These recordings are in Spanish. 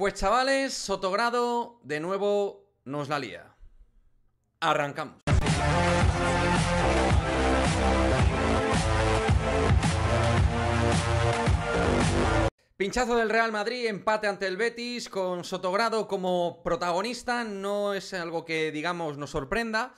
Pues chavales, Sotogrado de nuevo nos la lía. Arrancamos. Pinchazo del Real Madrid, empate ante el Betis, con Sotogrado como protagonista, no es algo que digamos nos sorprenda,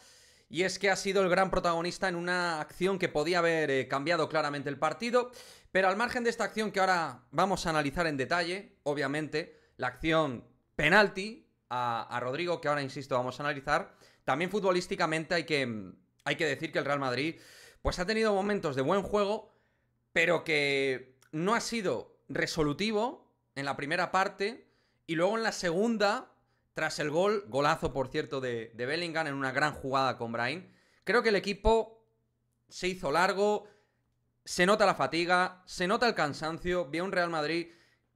y es que ha sido el gran protagonista en una acción que podía haber eh, cambiado claramente el partido, pero al margen de esta acción que ahora vamos a analizar en detalle, obviamente, la acción penalti a, Rodrigo, que ahora, insisto, vamos a analizar. También futbolísticamente hay que, hay que decir que el Real Madrid pues ha tenido momentos de buen juego, pero que no ha sido resolutivo en la primera parte y luego en la segunda, tras el gol, golazo por cierto de, Bellingham en una gran jugada con Brian creo que el equipo se hizo largo, se nota la fatiga, se nota el cansancio, Vía un Real Madrid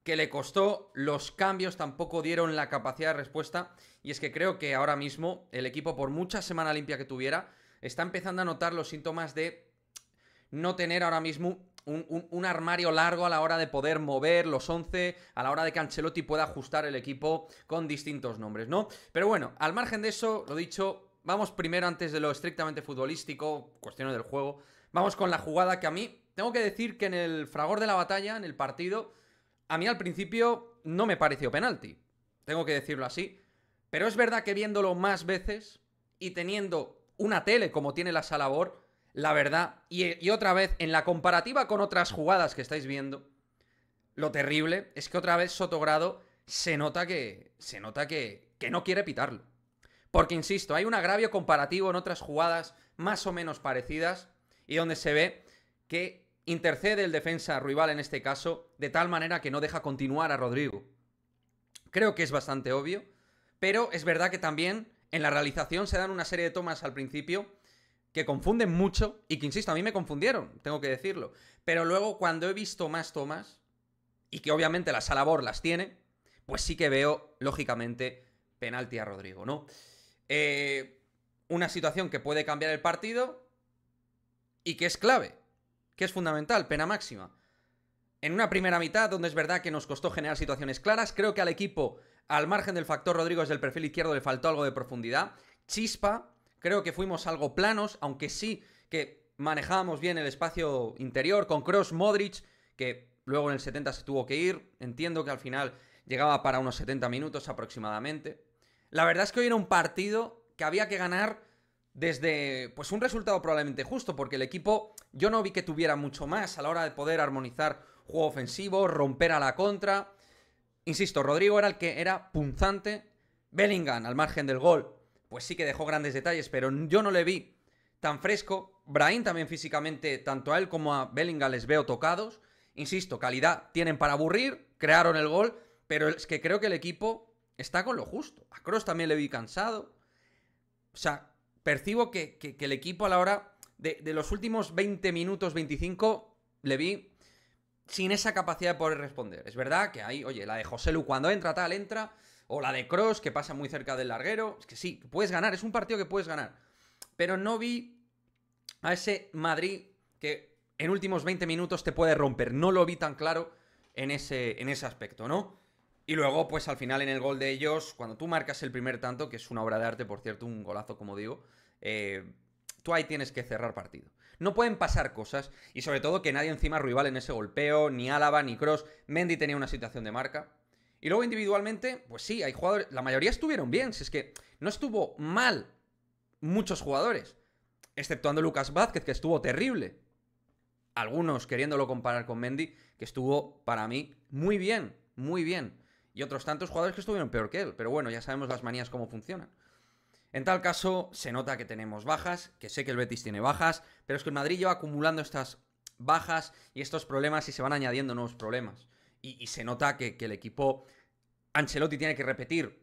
que le costó, los cambios tampoco dieron la capacidad de respuesta y es que creo que ahora mismo el equipo por mucha semana limpia que tuviera está empezando a notar los síntomas de no tener ahora mismo un, armario largo a la hora de poder mover los 11, a la hora de que Ancelotti pueda ajustar el equipo con distintos nombres, ¿no? Pero bueno, al margen de eso, lo dicho, vamos primero antes de lo estrictamente futbolístico, cuestiones del juego, vamos con la jugada que a mí, tengo que decir que en el fragor de la batalla, en el partido, a mí al principio no me pareció penalti, tengo que decirlo así, pero es verdad que viéndolo más veces y teniendo una tele como tiene la Salabor, la verdad, y, otra vez en la comparativa con otras jugadas que estáis viendo, lo terrible es que otra vez Sotogrado se nota que se nota que, que no quiere pitarlo. Porque, insisto, hay un agravio comparativo en otras jugadas más o menos parecidas y donde se ve que intercede el defensa rival en este caso de tal manera que no deja continuar a Rodrigo. Creo que es bastante obvio, pero es verdad que también en la realización se dan una serie de tomas al principio que confunden mucho y que, insisto, a mí me confundieron, tengo que decirlo. Pero luego cuando he visto más tomas, y que obviamente la salabor las tiene, pues sí que veo, lógicamente, penalti a Rodrigo, ¿no? Eh, una situación que puede cambiar el partido y que es clave que es fundamental, pena máxima. En una primera mitad, donde es verdad que nos costó generar situaciones claras, creo que al equipo, al margen del factor Rodrigo es del perfil izquierdo, le faltó algo de profundidad. Chispa, creo que fuimos algo planos, aunque sí que manejábamos bien el espacio interior con Cross Modric, que luego en el 70 se tuvo que ir. Entiendo que al final llegaba para unos 70 minutos aproximadamente. La verdad es que hoy era un partido que había que ganar desde pues un resultado probablemente justo, porque el equipo yo no vi que tuviera mucho más a la hora de poder armonizar juego ofensivo, romper a la contra. Insisto, Rodrigo era el que era punzante. Bellingham, al margen del gol, pues sí que dejó grandes detalles, pero yo no le vi tan fresco. Brain también físicamente, tanto a él como a Bellingham les veo tocados. Insisto, calidad tienen para aburrir, crearon el gol, pero es que creo que el equipo está con lo justo. A Cross también le vi cansado. O sea, percibo que, el equipo a la hora de, los últimos 20 minutos, 25, le vi sin esa capacidad de poder responder. Es verdad que ahí, oye, la de José Lu cuando entra tal, entra, o la de Cross que pasa muy cerca del larguero. Es que sí, puedes ganar, es un partido que puedes ganar. Pero no vi a ese Madrid que en últimos 20 minutos te puede romper. No lo vi tan claro en ese, en ese aspecto, ¿no? Y luego, pues al final en el gol de ellos, cuando tú marcas el primer tanto, que es una obra de arte, por cierto, un golazo, como digo, eh, tú ahí tienes que cerrar partido. No pueden pasar cosas, y sobre todo que nadie encima rival en ese golpeo, ni Álava, ni Cross. Mendy tenía una situación de marca. Y luego individualmente, pues sí, hay jugadores, la mayoría estuvieron bien, si es que no estuvo mal muchos jugadores, exceptuando Lucas Vázquez, que estuvo terrible. Algunos queriéndolo comparar con Mendy, que estuvo para mí muy bien, muy bien y otros tantos jugadores que estuvieron peor que él, pero bueno, ya sabemos las manías cómo funcionan. En tal caso, se nota que tenemos bajas, que sé que el Betis tiene bajas, pero es que el Madrid lleva acumulando estas bajas y estos problemas y se van añadiendo nuevos problemas. Y, se nota que, el equipo Ancelotti tiene que repetir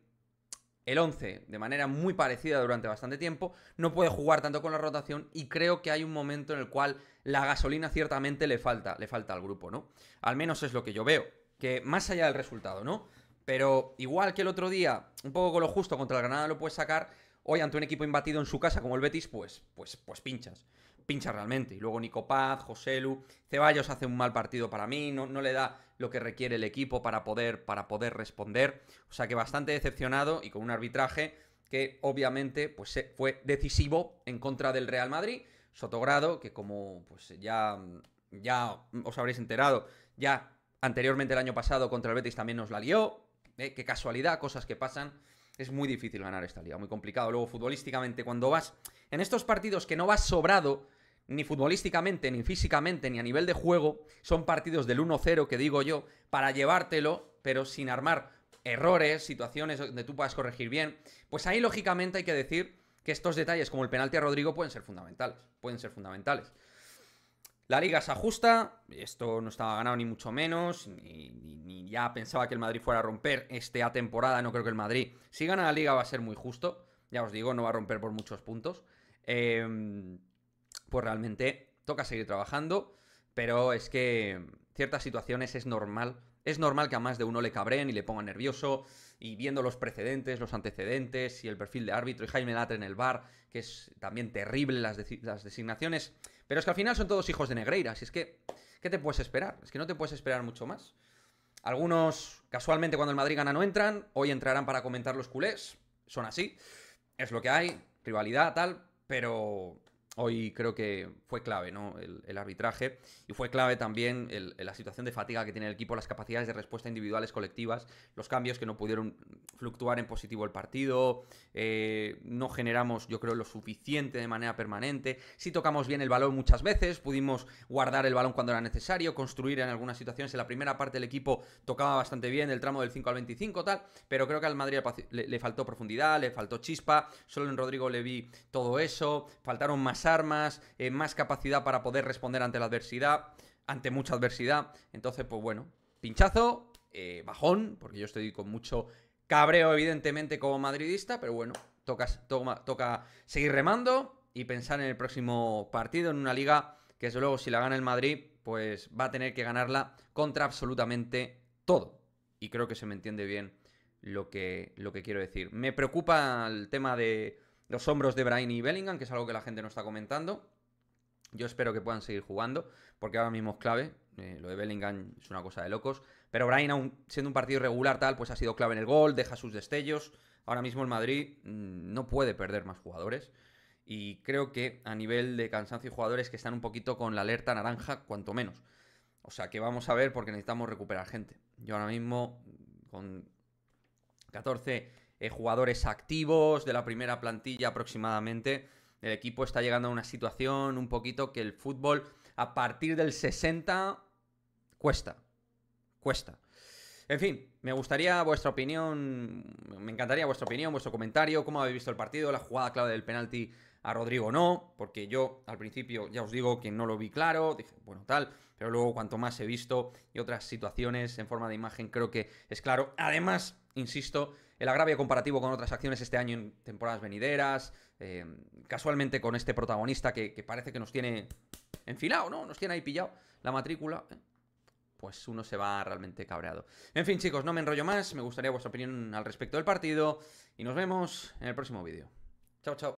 el 11 de manera muy parecida durante bastante tiempo, no puede jugar tanto con la rotación y creo que hay un momento en el cual la gasolina ciertamente le falta, le falta al grupo, ¿no? Al menos es lo que yo veo, que más allá del resultado, ¿no? Pero igual que el otro día, un poco con lo justo contra el Granada lo puedes sacar. Hoy ante un equipo imbatido en su casa como el Betis, pues, pues, pues pinchas. Pinchas realmente. Y luego Nico Paz, José Lu, Ceballos hace un mal partido para mí, no, no le da lo que requiere el equipo para poder, para poder responder. O sea que bastante decepcionado y con un arbitraje que obviamente pues, fue decisivo en contra del Real Madrid. Sotogrado, que como pues, ya, ya os habréis enterado, ya anteriormente el año pasado contra el Betis también nos la lió, eh, qué casualidad, cosas que pasan. Es muy difícil ganar esta liga, muy complicado. Luego, futbolísticamente, cuando vas en estos partidos que no vas sobrado, ni futbolísticamente, ni físicamente, ni a nivel de juego, son partidos del 1-0 que digo yo, para llevártelo, pero sin armar errores, situaciones donde tú puedas corregir bien. Pues ahí, lógicamente, hay que decir que estos detalles, como el penalti a Rodrigo, pueden ser fundamentales. Pueden ser fundamentales. La liga se ajusta, esto no estaba ganado ni mucho menos, ni, ya pensaba que el Madrid fuera a romper este A temporada, no creo que el Madrid, si gana la liga va a ser muy justo, ya os digo, no va a romper por muchos puntos, em, pues realmente toca seguir trabajando, pero es que ciertas situaciones es normal es normal que a más de uno le cabreen y le pongan nervioso, y viendo los precedentes, los antecedentes y el perfil de árbitro y Jaime Latre en el bar, que es también terrible las, designaciones, pero es que al final son todos hijos de Negreira, y es que, ¿qué te puedes esperar? Es que no te puedes esperar mucho más. Algunos, casualmente, cuando el Madrid gana no entran, hoy entrarán para comentar los culés, son así, es lo que hay, rivalidad, tal, pero hoy creo que fue clave ¿no? el, arbitraje y fue clave también la situación de fatiga que tiene el equipo, las capacidades de respuesta individuales colectivas, los cambios que no pudieron fluctuar en positivo el partido, eh, no generamos yo creo lo suficiente de manera permanente, si sí tocamos bien el balón muchas veces, pudimos guardar el balón cuando era necesario, construir en algunas situaciones, en la primera parte el equipo tocaba bastante bien, el tramo del 5 al 25 tal, pero creo que al Madrid le faltó profundidad, le faltó chispa, solo en Rodrigo le vi todo eso, faltaron más armas, eh, más capacidad para poder responder ante la adversidad, ante mucha adversidad. Entonces, pues bueno, pinchazo, eh, bajón, porque yo estoy con mucho cabreo, evidentemente, como madridista, pero bueno, toca, seguir remando y pensar en el próximo partido, en una liga que desde luego si la gana el Madrid, pues va a tener que ganarla contra absolutamente todo. Y creo que se me entiende bien lo que, lo que quiero decir. Me preocupa el tema de, los hombros de Brian y Bellingham, que es algo que la gente no está comentando. Yo espero que puedan seguir jugando, porque ahora mismo es clave. Eh, lo de Bellingham es una cosa de locos. Pero Brian, siendo un partido regular tal, pues ha sido clave en el gol, deja sus destellos. Ahora mismo el Madrid mm, no puede perder más jugadores. Y creo que a nivel de cansancio y jugadores que están un poquito con la alerta naranja, cuanto menos. O sea que vamos a ver porque necesitamos recuperar gente. Yo ahora mismo, con 14 eh, jugadores activos de la primera plantilla aproximadamente. El equipo está llegando a una situación un poquito que el fútbol a partir del 60 cuesta. Cuesta. En fin, me gustaría vuestra opinión, me encantaría vuestra opinión, vuestro comentario, cómo habéis visto el partido, la jugada clave del penalti a Rodrigo no, porque yo al principio ya os digo que no lo vi claro, dije, bueno, tal, pero luego cuanto más he visto y otras situaciones en forma de imagen creo que es claro. Además, insisto, el agravio comparativo con otras acciones este año en temporadas venideras, eh, casualmente con este protagonista que, que, parece que nos tiene enfilado, ¿no? Nos tiene ahí pillado la matrícula. Eh, pues uno se va realmente cabreado. En fin, chicos, no me enrollo más. Me gustaría vuestra opinión al respecto del partido. Y nos vemos en el próximo vídeo. Chao, chao.